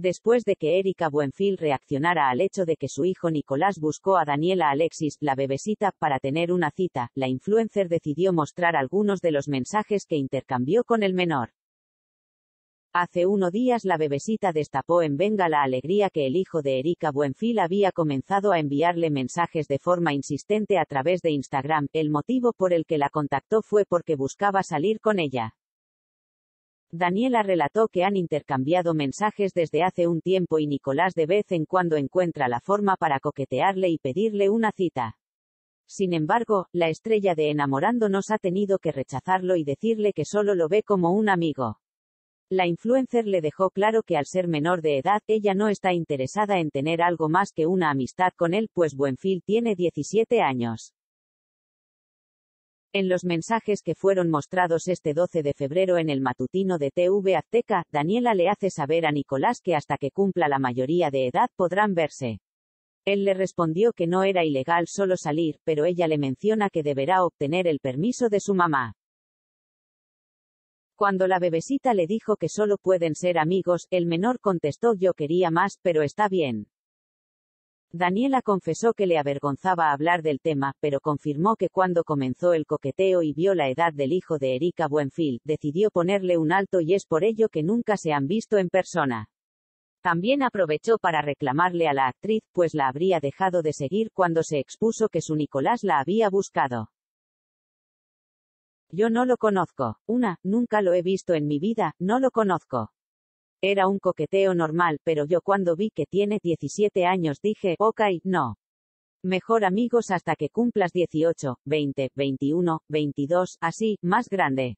después de que Erika Buenfil reaccionara al hecho de que su hijo Nicolás buscó a Daniela Alexis, la bebesita, para tener una cita, la influencer decidió mostrar algunos de los mensajes que intercambió con el menor. Hace unos días la bebesita destapó en Venga la alegría que el hijo de Erika Buenfil había comenzado a enviarle mensajes de forma insistente a través de Instagram, el motivo por el que la contactó fue porque buscaba salir con ella. Daniela relató que han intercambiado mensajes desde hace un tiempo y Nicolás de vez en cuando encuentra la forma para coquetearle y pedirle una cita. Sin embargo, la estrella de Enamorándonos ha tenido que rechazarlo y decirle que solo lo ve como un amigo. La influencer le dejó claro que al ser menor de edad, ella no está interesada en tener algo más que una amistad con él, pues Buenfil tiene 17 años. En los mensajes que fueron mostrados este 12 de febrero en el matutino de TV Azteca, Daniela le hace saber a Nicolás que hasta que cumpla la mayoría de edad podrán verse. Él le respondió que no era ilegal solo salir, pero ella le menciona que deberá obtener el permiso de su mamá. Cuando la bebesita le dijo que solo pueden ser amigos, el menor contestó yo quería más, pero está bien. Daniela confesó que le avergonzaba hablar del tema, pero confirmó que cuando comenzó el coqueteo y vio la edad del hijo de Erika Buenfil, decidió ponerle un alto y es por ello que nunca se han visto en persona. También aprovechó para reclamarle a la actriz, pues la habría dejado de seguir cuando se expuso que su Nicolás la había buscado. Yo no lo conozco. Una, nunca lo he visto en mi vida, no lo conozco. Era un coqueteo normal, pero yo cuando vi que tiene 17 años dije, ok, no. Mejor amigos hasta que cumplas 18, 20, 21, 22, así, más grande.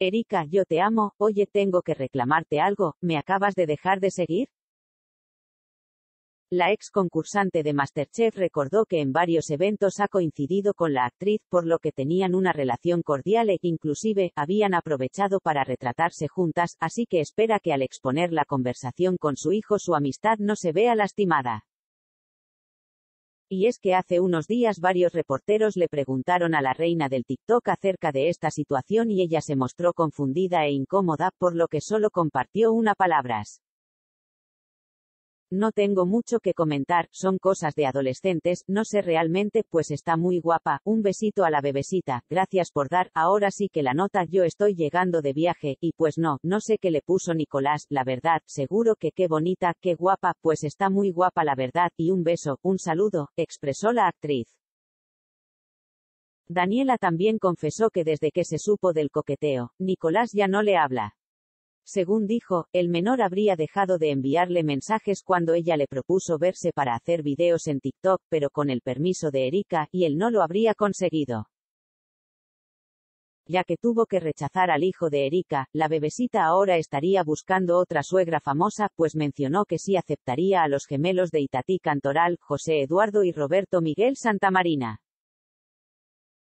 Erika, yo te amo, oye, tengo que reclamarte algo, ¿me acabas de dejar de seguir? La ex concursante de Masterchef recordó que en varios eventos ha coincidido con la actriz, por lo que tenían una relación cordial e inclusive habían aprovechado para retratarse juntas, así que espera que al exponer la conversación con su hijo su amistad no se vea lastimada. Y es que hace unos días varios reporteros le preguntaron a la reina del TikTok acerca de esta situación y ella se mostró confundida e incómoda, por lo que solo compartió una palabras. No tengo mucho que comentar, son cosas de adolescentes, no sé realmente, pues está muy guapa, un besito a la bebesita, gracias por dar, ahora sí que la nota yo estoy llegando de viaje, y pues no, no sé qué le puso Nicolás, la verdad, seguro que qué bonita, qué guapa, pues está muy guapa la verdad, y un beso, un saludo, expresó la actriz. Daniela también confesó que desde que se supo del coqueteo, Nicolás ya no le habla. Según dijo, el menor habría dejado de enviarle mensajes cuando ella le propuso verse para hacer videos en TikTok, pero con el permiso de Erika, y él no lo habría conseguido. Ya que tuvo que rechazar al hijo de Erika, la bebesita ahora estaría buscando otra suegra famosa, pues mencionó que sí aceptaría a los gemelos de Itatí Cantoral, José Eduardo y Roberto Miguel Santamarina.